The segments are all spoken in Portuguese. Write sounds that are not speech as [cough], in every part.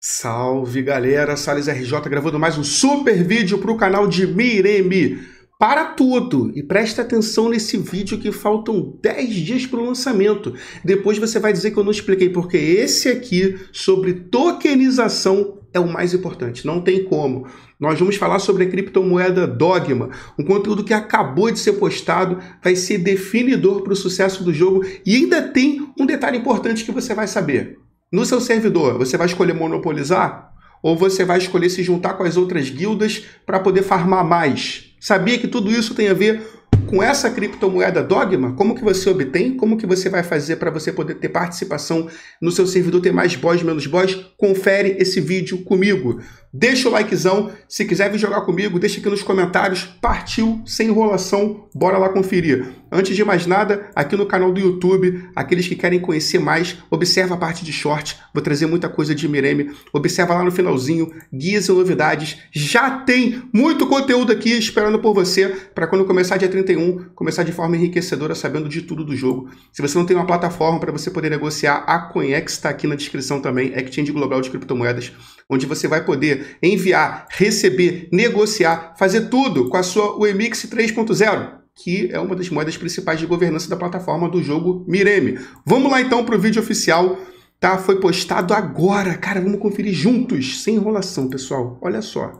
Salve galera, Sales RJ gravando mais um super vídeo para o canal de Miremi. Para tudo e preste atenção nesse vídeo que faltam 10 dias para o lançamento. Depois você vai dizer que eu não expliquei, porque esse aqui sobre tokenização é o mais importante, não tem como. Nós vamos falar sobre a criptomoeda Dogma, um conteúdo que acabou de ser postado, vai ser definidor para o sucesso do jogo e ainda tem um detalhe importante que você vai saber. No seu servidor, você vai escolher monopolizar? Ou você vai escolher se juntar com as outras guildas para poder farmar mais? Sabia que tudo isso tem a ver com essa criptomoeda Dogma? Como que você obtém? Como que você vai fazer para você poder ter participação no seu servidor, ter mais boss, menos boss? Confere esse vídeo comigo. Deixa o likezão. Se quiser vir jogar comigo, deixa aqui nos comentários. Partiu, sem enrolação, bora lá conferir. Antes de mais nada, aqui no canal do YouTube, aqueles que querem conhecer mais, observa a parte de short. Vou trazer muita coisa de Mireme. Observa lá no finalzinho, guias e novidades. Já tem muito conteúdo aqui esperando por você para quando começar dia 31, começar de forma enriquecedora, sabendo de tudo do jogo. Se você não tem uma plataforma para você poder negociar, a Coinex está aqui na descrição também, exchange global de criptomoedas onde você vai poder enviar, receber, negociar, fazer tudo com a sua UEMix 3.0 que é uma das moedas principais de governança da plataforma do jogo Mireme. Vamos lá então para o vídeo oficial, tá? Foi postado agora, cara. Vamos conferir juntos, sem enrolação, pessoal. Olha só,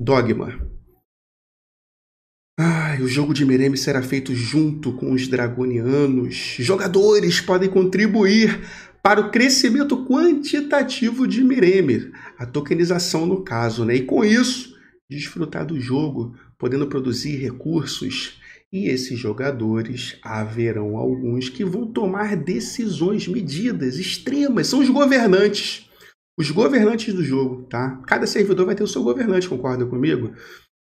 Dogma. Ai, o jogo de Mireme será feito junto com os dragonianos. Jogadores podem contribuir para o crescimento quantitativo de Miremer, a tokenização no caso, né? E com isso, desfrutar do jogo, podendo produzir recursos. E esses jogadores, haverão alguns que vão tomar decisões, medidas extremas, são os governantes. Os governantes do jogo, tá? Cada servidor vai ter o seu governante, concorda comigo?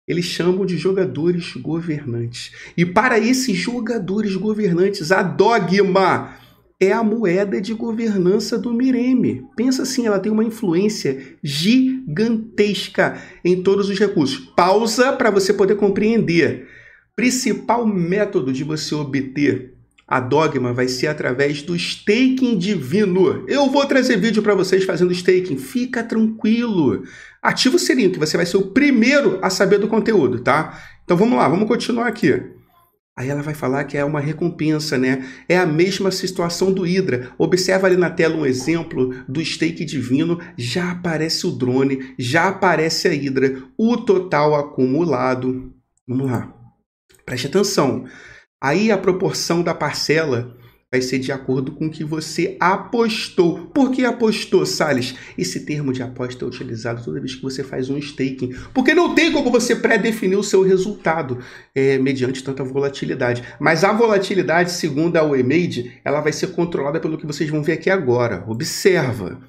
Eles chamam de jogadores governantes. E para esses jogadores governantes, a dogma é a moeda de governança do Mireme. Pensa assim, ela tem uma influência gigantesca em todos os recursos. Pausa para você poder compreender. Principal método de você obter a dogma vai ser através do staking divino. Eu vou trazer vídeo para vocês fazendo staking. Fica tranquilo. Ativa o sininho que você vai ser o primeiro a saber do conteúdo, tá? Então vamos lá, vamos continuar aqui. Aí ela vai falar que é uma recompensa, né? É a mesma situação do Hydra. Observa ali na tela um exemplo do steak divino. Já aparece o drone, já aparece a Hydra. O total acumulado. Vamos lá. Preste atenção. Aí a proporção da parcela vai ser de acordo com o que você apostou. Por que apostou, Sales? Esse termo de aposta é utilizado toda vez que você faz um staking, porque não tem como você pré-definir o seu resultado é, mediante tanta volatilidade. Mas a volatilidade, segundo a WeMade, ela vai ser controlada pelo que vocês vão ver aqui agora. Observa.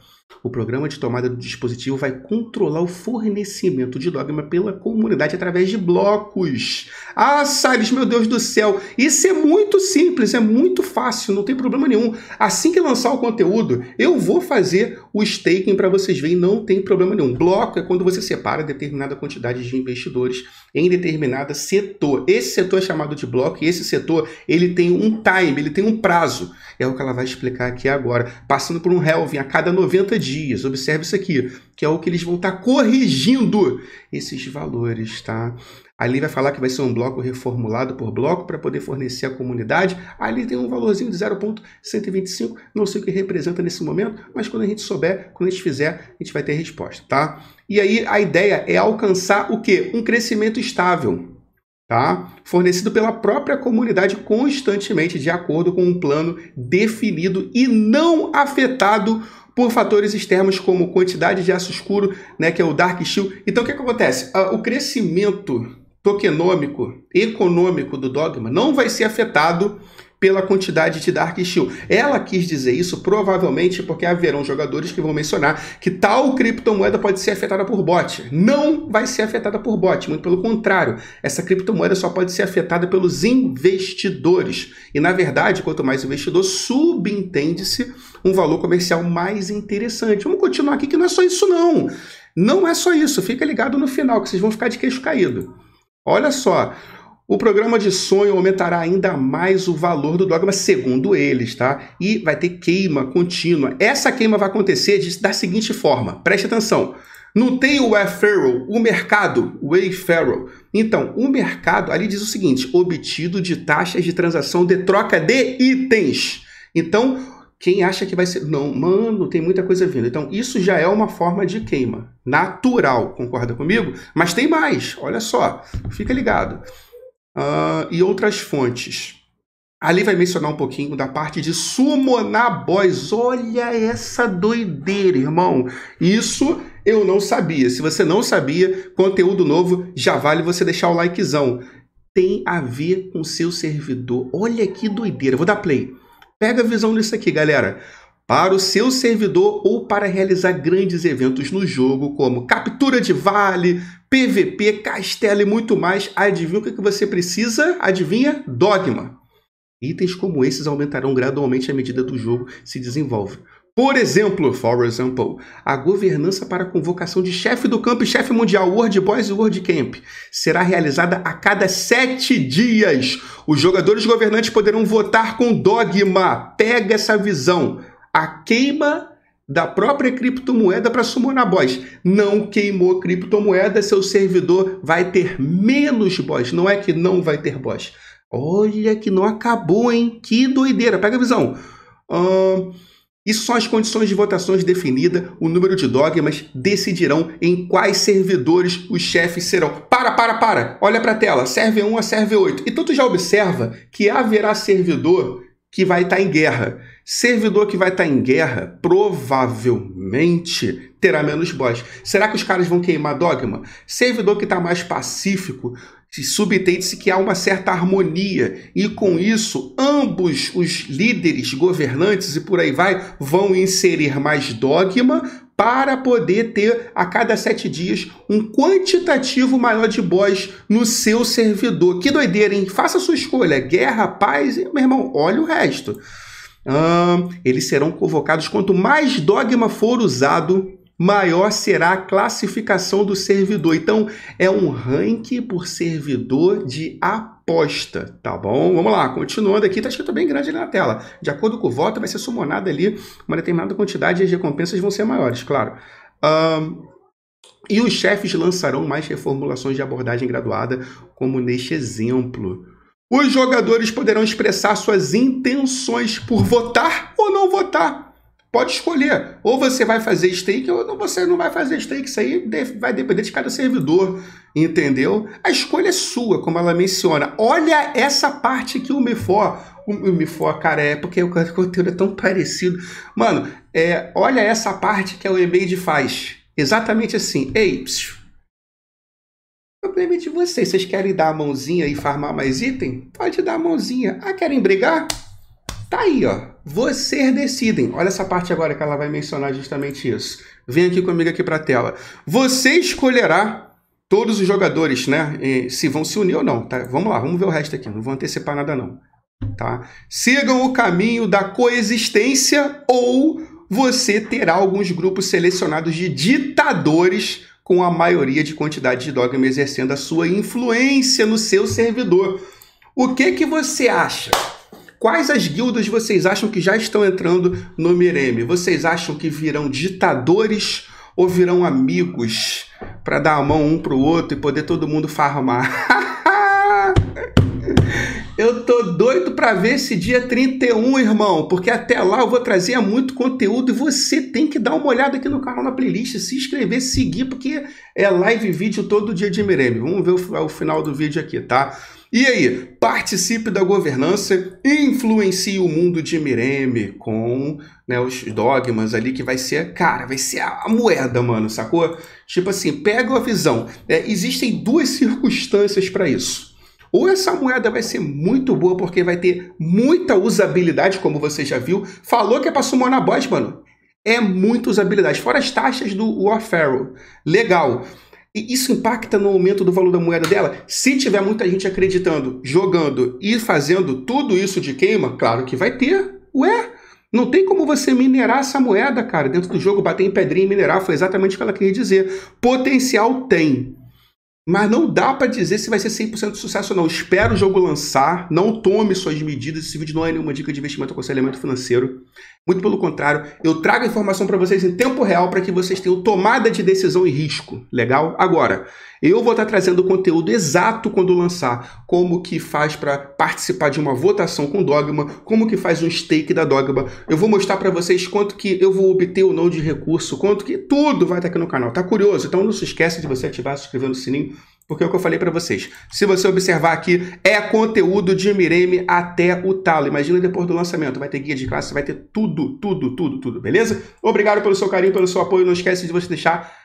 O programa de tomada do dispositivo vai controlar o fornecimento de dogma pela comunidade através de blocos. Ah, Salles, meu Deus do céu! Isso é muito simples, é muito fácil, não tem problema nenhum. Assim que lançar o conteúdo, eu vou fazer o staking para vocês verem, não tem problema nenhum. Bloco é quando você separa determinada quantidade de investidores em determinado setor. Esse setor é chamado de bloco e esse setor ele tem um time, ele tem um prazo é o que ela vai explicar aqui agora, passando por um halving a cada 90 dias. Observe isso aqui, que é o que eles vão estar tá corrigindo esses valores, tá? Ali vai falar que vai ser um bloco reformulado por bloco para poder fornecer à comunidade. Ali tem um valorzinho de 0.125, não sei o que representa nesse momento, mas quando a gente souber, quando a gente fizer, a gente vai ter resposta, tá? E aí a ideia é alcançar o quê? Um crescimento estável tá? fornecido pela própria comunidade constantemente, de acordo com um plano definido e não afetado por fatores externos como quantidade de aço escuro, né, que é o dark steel. Então o que, é que acontece? Ah, o crescimento tokenômico, econômico do dogma não vai ser afetado pela quantidade de Dark Steel. Ela quis dizer isso provavelmente porque haverão jogadores que vão mencionar que tal criptomoeda pode ser afetada por bot. Não vai ser afetada por bot, muito pelo contrário. Essa criptomoeda só pode ser afetada pelos investidores. E na verdade, quanto mais investidor, subentende-se um valor comercial mais interessante. Vamos continuar aqui que não é só isso não. Não é só isso. Fica ligado no final que vocês vão ficar de queixo caído. Olha só, o programa de sonho aumentará ainda mais o valor do dogma, segundo eles, tá? E vai ter queima contínua. Essa queima vai acontecer da seguinte forma: preste atenção. Não tem o Wayfarer, o mercado, o Wayfarer. Então, o mercado ali diz o seguinte: obtido de taxas de transação de troca de itens. Então, quem acha que vai ser. Não, mano, tem muita coisa vindo. Então, isso já é uma forma de queima natural, concorda comigo? Mas tem mais, olha só, fica ligado uh, e outras fontes. Ali vai mencionar um pouquinho da parte de summonar Boys. Olha essa doideira, irmão. Isso eu não sabia. Se você não sabia, conteúdo novo, já vale você deixar o likezão. Tem a ver com seu servidor. Olha que doideira. Vou dar play. Pega a visão disso aqui, galera para o seu servidor ou para realizar grandes eventos no jogo, como captura de vale, PVP, castelo e muito mais. Adivinha o é que você precisa? Adivinha? Dogma. Itens como esses aumentarão gradualmente à medida que o jogo se desenvolve. Por exemplo, for example, a governança para a convocação de chefe do campo e chefe mundial World Boys e World Camp será realizada a cada sete dias. Os jogadores governantes poderão votar com dogma. Pega essa visão a queima da própria criptomoeda para na boss. Não queimou criptomoeda, seu servidor vai ter menos boss. Não é que não vai ter boss. Olha que não acabou, hein? Que doideira. Pega a visão. Hum, isso são as condições de votações definidas. O número de dogmas decidirão em quais servidores os chefes serão. Para, para, para. Olha para a tela. Serve 1 a serve 8. Então tu já observa que haverá servidor que vai estar tá em guerra Servidor que vai estar tá em guerra provavelmente terá menos boss. Será que os caras vão queimar dogma? Servidor que está mais pacífico, subtende-se que há uma certa harmonia e com isso ambos os líderes, governantes e por aí vai vão inserir mais dogma para poder ter a cada sete dias um quantitativo maior de boss no seu servidor. Que doideira, hein? Faça a sua escolha. Guerra, paz, meu irmão, olha o resto eles serão convocados quanto mais dogma for usado, maior será a classificação do servidor. Então, é um ranking por servidor de aposta, tá bom? Vamos lá, continuando aqui, tá escrito bem grande ali na tela. De acordo com o voto, vai ser sumonada ali uma determinada quantidade e as recompensas vão ser maiores, claro. Um, e os chefes lançarão mais reformulações de abordagem graduada, como neste exemplo. Os jogadores poderão expressar suas intenções por votar ou não votar. Pode escolher. Ou você vai fazer stake ou você não vai fazer stake. Isso aí vai depender de cada servidor, entendeu? A escolha é sua, como ela menciona. Olha essa parte que o Mifó. O Mifó, cara, é porque o conteúdo é tão parecido. Mano, é, olha essa parte que a Webade faz. Exatamente assim. Ei, psiu o problema é de vocês. Vocês querem dar a mãozinha e farmar mais item? Pode dar a mãozinha. Ah, querem brigar? Tá aí, ó. Vocês decidem. Olha essa parte agora que ela vai mencionar justamente isso. Vem aqui comigo aqui para a tela. Você escolherá todos os jogadores, né? Se vão se unir ou não, tá? Vamos lá, vamos ver o resto aqui. Não vou antecipar nada não, tá? Sigam o caminho da coexistência ou você terá alguns grupos selecionados de ditadores com a maioria de quantidade de dogma exercendo a sua influência no seu servidor. O que que você acha? Quais as guildas vocês acham que já estão entrando no Mireme? Vocês acham que virão ditadores ou virão amigos para dar a mão um para o outro e poder todo mundo farmar? [laughs] Eu tô doido para ver esse dia 31, irmão, porque até lá eu vou trazer muito conteúdo e você tem que dar uma olhada aqui no canal na playlist, se inscrever, seguir, porque é live vídeo todo dia de Mireme. Vamos ver o, o final do vídeo aqui, tá? E aí, participe da governança influencie o mundo de Mireme com né, os dogmas ali que vai ser, cara, vai ser a moeda, mano, sacou? Tipo assim, pega a visão. É, existem duas circunstâncias para isso ou essa moeda vai ser muito boa porque vai ter muita usabilidade, como você já viu. Falou que é para sumar na boss, mano. É muita usabilidade. Fora as taxas do Warfare. Legal. E isso impacta no aumento do valor da moeda dela? Se tiver muita gente acreditando, jogando e fazendo tudo isso de queima, claro que vai ter. Ué? Não tem como você minerar essa moeda, cara, dentro do jogo, bater em pedrinha e minerar, foi exatamente o que ela queria dizer. Potencial tem. Mas não dá para dizer se vai ser 100% de sucesso ou não. espero o jogo lançar, não tome suas medidas. Esse vídeo não é nenhuma dica de investimento ou aconselhamento financeiro. Muito pelo contrário, eu trago informação para vocês em tempo real para que vocês tenham tomada de decisão e risco. Legal? Agora, eu vou estar tá trazendo o conteúdo exato quando lançar, como que faz para participar de uma votação com Dogma, como que faz um stake da Dogma. Eu vou mostrar para vocês quanto que eu vou obter ou não de recurso, quanto que tudo vai estar tá aqui no canal. Tá curioso? Então não se esqueça de você ativar, se inscrever no sininho porque é o que eu falei para vocês. Se você observar aqui, é conteúdo de Mireme até o talo. Imagina depois do lançamento. Vai ter guia de classe, vai ter tudo, tudo, tudo, tudo, beleza? Obrigado pelo seu carinho, pelo seu apoio. Não esquece de você deixar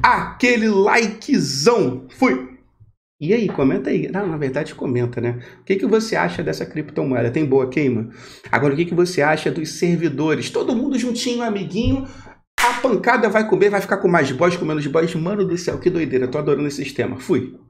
aquele likezão. Fui! E aí, comenta aí. Não, na verdade, comenta, né? O que, que você acha dessa criptomoeda? Tem boa queima? Agora, o que, que você acha dos servidores? Todo mundo juntinho, amiguinho, a pancada vai comer, vai ficar com mais boys, com menos boys. Mano do céu, que doideira. Tô adorando esse sistema. Fui.